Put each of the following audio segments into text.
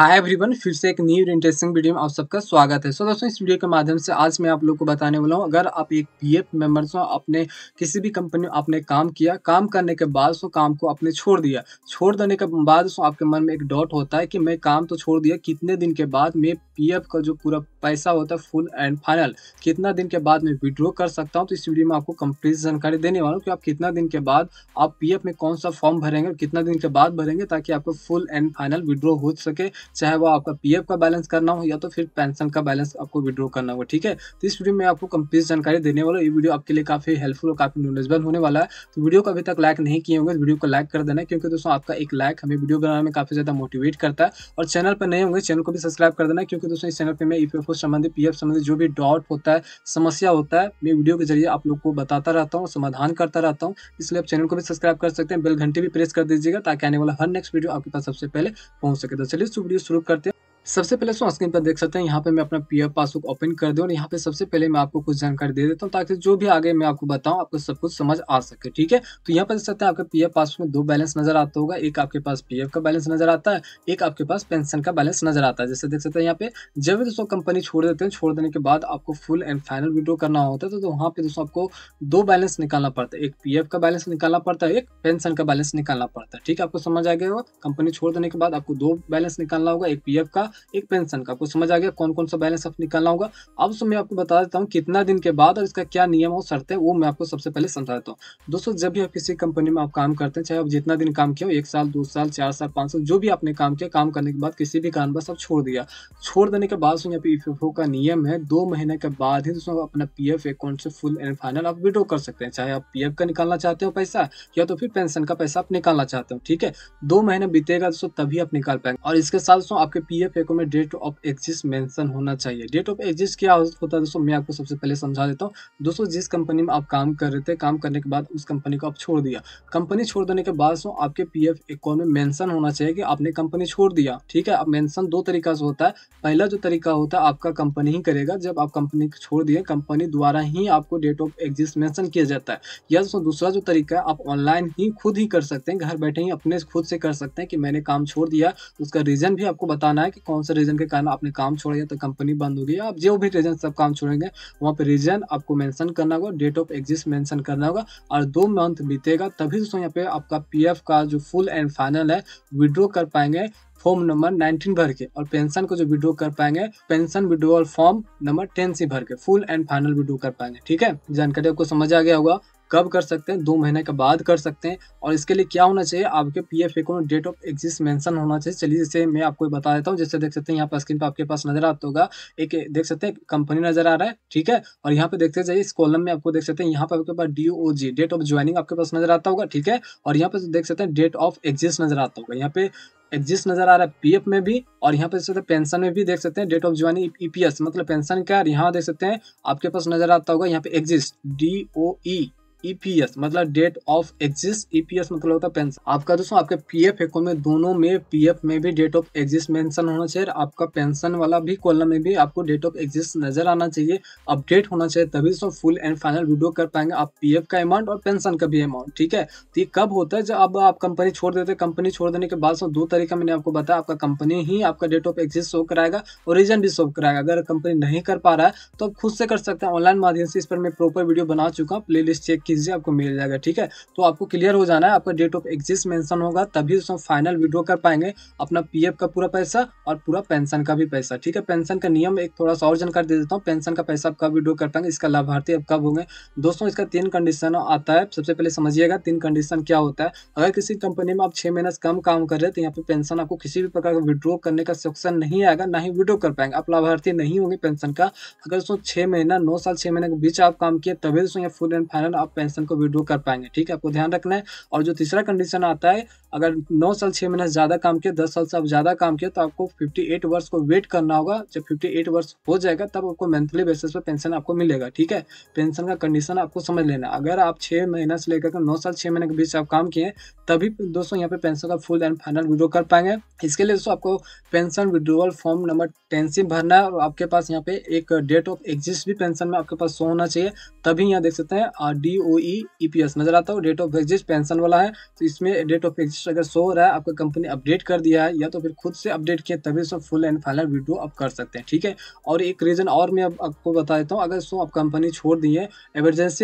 hi everyone फिर से एक न्यू इंटरेस्टिंग वीडियो में आप सबका स्वागत है सो so, दोस्तों इस वीडियो के माध्यम से आज मैं आप लोग को बताने वाला हूँ अगर आप एक पीएफ मेंबर हो आपने किसी भी कंपनी में आपने काम किया काम करने के बाद सो काम को आपने छोड़ दिया छोड़ देने के बाद सो आपके मन में एक डॉट होता है कि मैं काम तो छोड़ दिया कितने दिन के बाद मैं पीएफ का जो पूरा पैसा होता है फुल एंड फाइनल कितना दिन के बाद मैं विड्रॉ कर सकता हूँ तो इस वीडियो में आपको कंप्लीट जानकारी देने वाला हूँ कि आप कितना दिन के बाद आप पीएफ में कौन सा फॉर्म भरेंगे और कितना दिन के बाद भरेंगे ताकि आपको फुल एंड फाइनल विड्रॉ हो सके चाहे वो आपका पी का बैलेंस करना हो या तो फिर पेंशन का बैलेंस आपको विड्रॉ करना हो ठीक है तो इस वीडियो में आपको कंप्लीट जानकारी देने वाला ये वीडियो आपके लिए काफी हेल्पफुल और काफी नॉलेजबल होने वाला है तो वीडियो को अभी तक लाइक नहीं किए होंगे वीडियो को लाइक कर देना क्योंकि दोस्तों आपका एक लाइक हमें वीडियो बनाने में काफी ज्यादा मोटिवेट करता है और चैनल पर नहीं होंगे चैनल को भी सब्सक्राइब कर देना क्योंकि दोस्तों इस चैनल पे मैं ईपीएफओ e संबंधी पीएफ संबंधित जो भी डाउट होता है समस्या होता है मैं वीडियो के जरिए आप लोग को बताता रहता हूँ समाधान करता रहता हूँ इसलिए आप चैनल को भी सब्सक्राइब कर सकते हैं बेल घंटी भी प्रेस कर दीजिएगा ताकि आने वाला हर नेक्स्ट वीडियो आपके पास सबसे पहले पहुँच सके तो चलिए वीडियो शुरू करते हैं सबसे पहले सो स्क्रीन पर देख सकते हैं यहाँ पे मैं अपना पीएफ पासबुक ओपन कर दूँ और यहाँ पे सबसे पहले मैं आपको कुछ जानकारी दे देता हूँ ताकि जो भी आगे मैं आपको बताऊँ आपको सब कुछ समझ आ सके ठीक है तो यहाँ पर देख सकते हैं आपके पीएफ पासबुक में दो बैलेंस नजर आता होगा एक आपके पास पी का बैलेंस नजर आता है एक आपके पास पेंशन का बैलेंस नजर आता है जैसे देख सकते हैं यहाँ पे जब भी दोस्तों कंपनी छोड़ देते हैं छोड़ देने के बाद आपको फुल एंड फाइनल विड्रो करना होता है तो, तो वहाँ पे दोस्तों आपको दो बैलेंस निकालना पड़ता है एक पी का बैलेंस निकालना पड़ता है एक पेंशन का बैलेंस निकालना पड़ता है ठीक है आपको समझ आ गया होगा कंपनी छोड़ देने के बाद आपको दो बैलेंस निकालना होगा एक पी का एक पेंशन का कुछ समझ आ गया कौन कौन सा बैलेंस आप निकालना होगा अब मैं आपको बता देता हूँ कितना दिन के बाद और इसका क्या नियम और शर्त है वो मैं आपको सबसे पहले समझा देता हूँ दोस्तों जब भी आप किसी कंपनी में आप काम करते हैं चाहे आप जितना दिन काम किया हो एक साल दो साल चार साल पाँच साल जो भी आपने काम किया काम करने के बाद किसी भी कारणवश आप छोड़ दिया छोड़ देने के बाद यहाँ पे ई का नियम है दो महीने के बाद ही दोस्तों अपना पी अकाउंट से फुल एंड फाइनल आप विड्रो कर सकते हैं चाहे आप पी का निकालना चाहते हो पैसा या तो फिर पेंशन का पैसा आप निकालना चाहते हो ठीक है दो महीने बीतेगा दोस्तों तभी आप निकाल पाएंगे और इसके साथ दोस्तों आपके पी पेपर में डेट ऑफ एग्जिस्ट मेंशन होना चाहिए डेट ऑफ एग्जिस्ट क्या होता है दोस्तों मैं आपको सबसे पहले समझा देता हूँ दोस्तों जिस कंपनी में आप काम कर रहे थे काम करने के बाद उस कंपनी को आप छोड़ दिया कंपनी छोड़ देने के बाद दोस्तों आपके पी एफ अकाउंट में मैंसन होना चाहिए कि आपने कंपनी छोड़ दिया ठीक है अब मैंसन दो तरीका से होता है पहला जो तरीका होता है आपका कंपनी ही करेगा जब आप कंपनी छोड़ दिए कंपनी द्वारा ही आपको डेट ऑफ एग्जिस्ट मैंसन किया जाता है या दोस्तों दूसरा जो तरीका है आप ऑनलाइन ही खुद ही कर सकते हैं घर बैठे ही अपने खुद से कर सकते हैं कि मैंने काम छोड़ दिया उसका रीज़न भी आपको बताना है कि कौन से रीजन के कारण आपने काम छोड़ा या तो कंपनी बंद हो होगी आप जो भी रीजन सब काम छोड़ेंगे वहाँ पर रीजन आपको मेंशन करना होगा डेट ऑफ एग्जिस्ट मेंशन करना होगा और दो मंथ बीतेगा तभी दोस्तों यहाँ पे आपका पी का जो फुल एंड फाइनल है विड्रॉ कर पाएंगे फॉर्म नंबर 19 भर के और पेंशन को जो विड्रो कर पाएंगे पेंशन विड्रोअल फॉर्म नंबर 10 से भर के फुल एंड फाइनल विड्रो कर पाएंगे ठीक है जानकारी आपको समझ आ गया होगा कब कर सकते हैं दो महीने के बाद कर सकते हैं और इसके लिए क्या होना चाहिए आपके P F account date of exit mention होना चाहिए चलिए जैसे मैं आपको बता देता हूँ जैसे देख सकते हैं यहाँ पर स्क्रीन पर आपके पास नजर आता होगा एक देख सकते हैं कंपनी नजर आ रहा है ठीक है और यहाँ पे देखते जाइए इस कॉलम में आपको देख सकते हैं यहाँ पर आपके पास D O J date of joining आपके पास नजर आता होगा ठीक है और यहाँ पे देख सकते हैं डेट ऑफ एग्जिस्ट नजर आता होगा यहाँ पे एग्जिस्ट नजर आ रहा है पीएफ में भी और यहाँ पे देख सकते हैं पेंशन में भी देख सकते हैं डेट ऑफ ज्वाइनिंग ईपीएस मतलब पेंशन का यहाँ देख सकते हैं आपके पास नजर आता होगा यहाँ पे exit D O E EPS e मतलब डेट ऑफ एग्जिस्ट ईपीएस मतलब होता है पेंशन आपका दोस्तों आपके पीएफ एफ में दोनों में पीएफ में भी डेट ऑफ एग्जिस्ट मेंशन होना चाहिए आपका पेंशन वाला भी कॉलम में भी आपको डेट ऑफ एग्जिस्ट नजर आना चाहिए अपडेट होना चाहिए तभी दोस्तों फुल एंड फाइनल वीडियो कर पाएंगे आप पी का अमाउंट और पेंशन का भी अमाउंट ठीक है तो ये कब होता है जब अब आप कंपनी छोड़ देते कंपनी छोड़ देने के बाद दो तरीका मैंने आपको बताया आपका कंपनी ही आपका डेट ऑफ एग्जिस्ट शो कराएगा और रीजन भी शो कराएगा अगर कंपनी नहीं कर पा रहा है तो आप खुद से कर सकते हैं ऑनलाइन माध्यम से इस पर मैं प्रॉपर वीडियो बना चुका हूँ प्ले चेक कीजिए आपको मिल जाएगा ठीक है तो आपको क्लियर हो जाना है आपका डेट ऑफ एग्जिस्ट मेंशन होगा तभी उसमें फाइनल विड्रॉ कर पाएंगे अपना पीएफ का पूरा पैसा और पूरा पेंशन का भी पैसा ठीक है पेंशन का नियम एक थोड़ा सा और जानकारी दे देता हूँ पेंशन का पैसा आप कब विड्रॉ कर पाएंगे इसका लाभार्थी आप कब होंगे दोस्तों इसका तीन कंडीशन आता है सबसे पहले समझिएगा तीन कंडीशन क्या होता है अगर किसी कंपनी में आप छह महीने से कम काम कर रहे हैं तो यहाँ पे पेंशन आपको किसी भी प्रकार का विड्रॉ करने का सेक्शन नहीं आएगा ना ही विड्रॉ कर पाएंगे आप लाभार्थी नहीं होंगे पेंशन का अगर उसमें छह महीना नौ साल छह महीने के बीच आप काम किए तभी दोस्तों फुल एंड फाइनल आप पेंशन को विड्रो कर पाएंगे ठीक है आपको ध्यान रखना है और जो तीसरा कंडीशन आता है अगर नौ साल छः महीने ज़्यादा काम किया दस साल से आप ज़्यादा काम किया तो आपको फिफ्टी एट वर्ष को वेट करना होगा जब फिफ्टी एट वर्ष हो जाएगा तब आपको मंथली बेसिस पर पेंशन आपको मिलेगा ठीक है पेंशन का कंडीशन आपको समझ लेना अगर आप छः महीने से लेकर नौ साल छः महीने के बीच आप काम किए तभी दोस्तों यहाँ पे पेंशन का फुल एंड फाइनल विड्रो कर पाएंगे इसके लिए दोस्तों आपको pension withdrawal form number ten से भरना है और आपके पास यहाँ पे एक डेट ऑफ एग्जिस्ट भी पेंशन में आपके पास सो होना चाहिए तभी यहाँ देख सकते हैं D O E E P S नजर आता हो डेट ऑफ एग्जिस्ट पेंशन वाला है तो इसमें डेट ऑफ एग्जिस्ट अगर शो हो रहा है आपका कंपनी अपडेट कर दिया है या तो फिर खुद से अपडेट किया तभी उसमें फुल एंड फाइनल वीडियो आप कर सकते हैं ठीक है और एक रीज़न और मैं आपको बता देता हूँ अगर सो आप कंपनी छोड़ दी है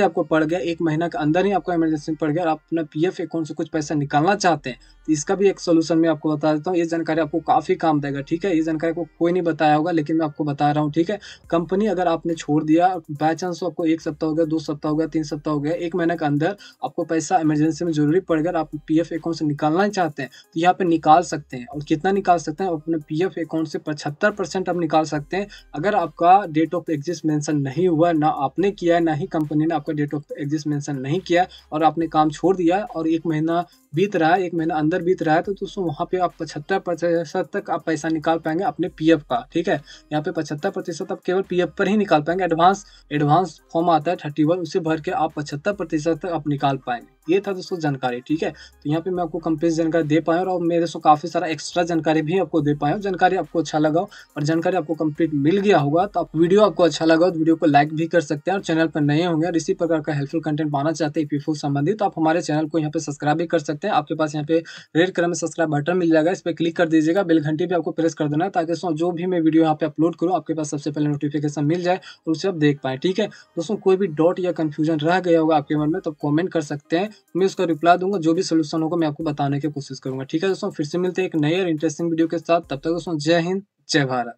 आपको पड़ गया एक महीना के अंदर ही आपको एमरजेंसी पड़ गया और आप अपना पी अकाउंट से कुछ पैसा निकालना चाहते हैं तो इसका भी एक सोल्यूशन मैं आपको बता देता हूँ ये जानकारी आपको काफ़ी काम देगा ठीक है ये जानकारी को कोई नहीं बताया होगा लेकिन मैं आपको बता रहा हूँ ठीक है कंपनी अगर आपने छोड़ दिया बाई चांस आपको एक सप्ताह हो गया दो सप्ताह हो गया तीन सप्ताह हो गया एक महीने के अंदर आपको पैसा इमरजेंसी में जरूरी पड़ गया आप पी एफ अकाउंट से निकालना चाहते हैं तो यहाँ पे निकाल सकते हैं और कितना निकाल सकते हैं अपने पी एफ अकाउंट से पचहत्तर परसेंट आप निकाल सकते हैं अगर आपका डेट ऑफ एग्जिस्ट मैंसन नहीं हुआ ना आपने किया है ना ही कंपनी ने आपका डेट ऑफ एग्जिस्ट मैंसन नहीं किया और आपने काम छोड़ दिया और एक महीना बीत रहा है एक महीना अंदर बीत रहा है तो दोस्तों वहाँ पे आप पचहत्तर प्रतिशत तक आप पैसा निकाल पाएंगे अपने पीएफ का ठीक है यहाँ पे पचहत्तर प्रतिशत आप केवल पीएफ पर ही निकाल पाएंगे एडवांस एडवांस फॉर्म आता है थर्टी वन उसे भर के आप पचहत्तर सत्तर प्रतिशत आप निकाल पाएंगे ये था दोस्तों जानकारी ठीक है तो यहाँ पे मैं आपको कंप्लीट जानकारी दे पाया और मेरे दोस्तों काफ़ी सारा एक्स्ट्रा जानकारी भी आपको दे पाया जानकारी आपको अच्छा लगा और जानकारी आपको कंप्लीट मिल गया होगा तो आप वीडियो आपको अच्छा लगा तो वीडियो को लाइक भी कर सकते हैं और चैनल पर नए होंगे और इसी प्रकार का हेल्पफुल कंटेंट पाना चाहते हैं पीपुल संबंधी तो आप हमारे चैनल को यहाँ पे सब्सक्राइब भी कर सकते हैं आपके पास यहाँ पे रेड कलर में सब्सक्राइब बटन मिल जाएगा इस पर क्लिक कर दीजिएगा बिल घंटी भी आपको प्रेस कर देना ताकि जो भी मैं वीडियो यहाँ पे अपलोड करूँ आपके पास सबसे पहले नोटिफिकेशन मिल जाए और उसे आप देख पाए ठीक है दोस्तों कोई भी डॉट या कंफ्यूजन रह गया होगा आपके मन में तो कॉमेंट कर सकते हैं मैं उसका रिप्लाई दूंगा जो भी सोल्यूशन होगा मैं आपको बताने की कोशिश करूंगा ठीक है दोस्तों फिर से मिलते हैं एक नए और इंटरेस्टिंग वीडियो के साथ तब तक दोस्तों जय हिंद जय भारत